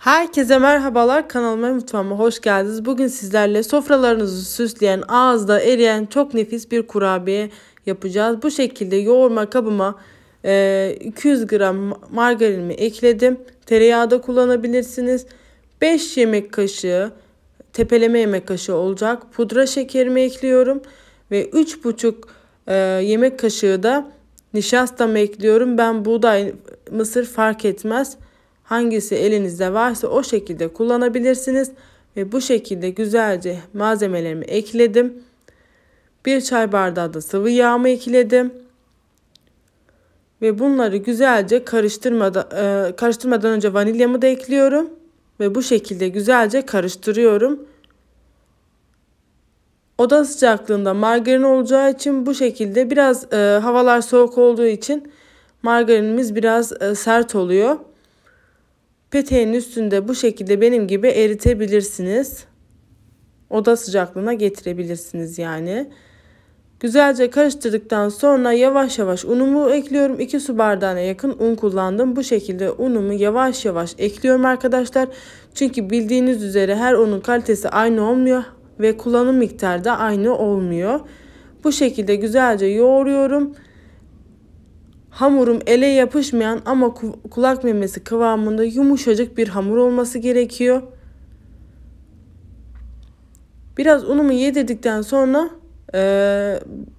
Herkese merhabalar kanalıma mutfağıma hoş geldiniz. Bugün sizlerle sofralarınızı süsleyen ağızda eriyen çok nefis bir kurabiye yapacağız. Bu şekilde yoğurma kabıma 200 e, gram margarinimi ekledim. Tereyağı da kullanabilirsiniz. 5 yemek kaşığı tepeleme yemek kaşığı olacak. Pudra şekerimi ekliyorum ve 3,5 e, yemek kaşığı da nişastamı ekliyorum. Ben buğday mısır fark etmez Hangisi elinizde varsa o şekilde kullanabilirsiniz. Ve bu şekilde güzelce malzemelerimi ekledim. Bir çay bardağı da sıvı yağımı ekledim. Ve bunları güzelce karıştırmadan, e, karıştırmadan önce vanilyamı da ekliyorum. Ve bu şekilde güzelce karıştırıyorum. Oda sıcaklığında margarin olacağı için bu şekilde biraz e, havalar soğuk olduğu için margarinimiz biraz e, sert oluyor. Peteğin üstünde bu şekilde benim gibi eritebilirsiniz. Oda sıcaklığına getirebilirsiniz yani. Güzelce karıştırdıktan sonra yavaş yavaş unumu ekliyorum. 2 su bardağına yakın un kullandım. Bu şekilde unumu yavaş yavaş ekliyorum arkadaşlar. Çünkü bildiğiniz üzere her unun kalitesi aynı olmuyor ve kullanım miktarı da aynı olmuyor. Bu şekilde güzelce yoğuruyorum. Hamurum ele yapışmayan ama kulak memesi kıvamında yumuşacık bir hamur olması gerekiyor. Biraz unumu yedirdikten sonra e,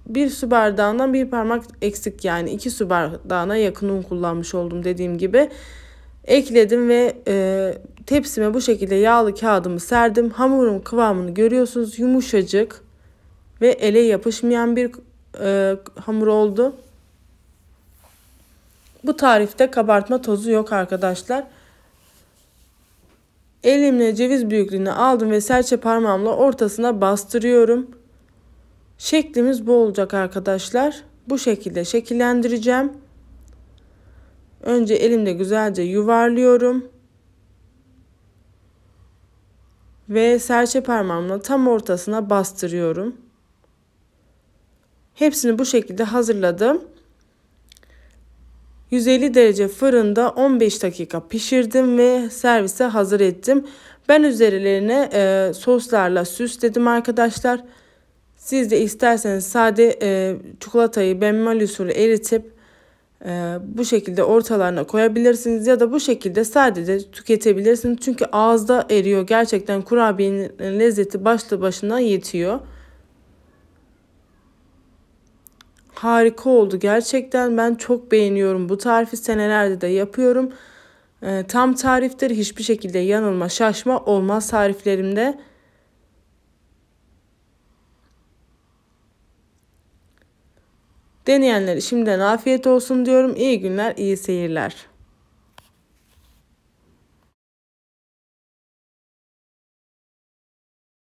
bir su bardağından bir parmak eksik yani iki su bardağına yakın un kullanmış oldum dediğim gibi. Ekledim ve e, tepsime bu şekilde yağlı kağıdımı serdim. Hamurun kıvamını görüyorsunuz yumuşacık ve ele yapışmayan bir e, hamur oldu. Bu tarifte kabartma tozu yok arkadaşlar. Elimle ceviz büyüklüğünü aldım ve serçe parmağımla ortasına bastırıyorum. Şeklimiz bu olacak arkadaşlar. Bu şekilde şekillendireceğim. Önce elimde güzelce yuvarlıyorum. Ve serçe parmağımla tam ortasına bastırıyorum. Hepsini bu şekilde hazırladım. 150 derece fırında 15 dakika pişirdim ve servise hazır ettim. Ben üzerlerine e, soslarla süsledim arkadaşlar. Siz de isterseniz sade e, çikolatayı benmal usulü eritip e, bu şekilde ortalarına koyabilirsiniz ya da bu şekilde sade de tüketebilirsiniz. Çünkü ağızda eriyor gerçekten kurabiyenin lezzeti başlı başına yetiyor. harika oldu. Gerçekten ben çok beğeniyorum. Bu tarifi senelerde de yapıyorum. E, tam tariftir. Hiçbir şekilde yanılma, şaşma olmaz tariflerimde. Deneyenlere şimdiden afiyet olsun diyorum. İyi günler, iyi seyirler.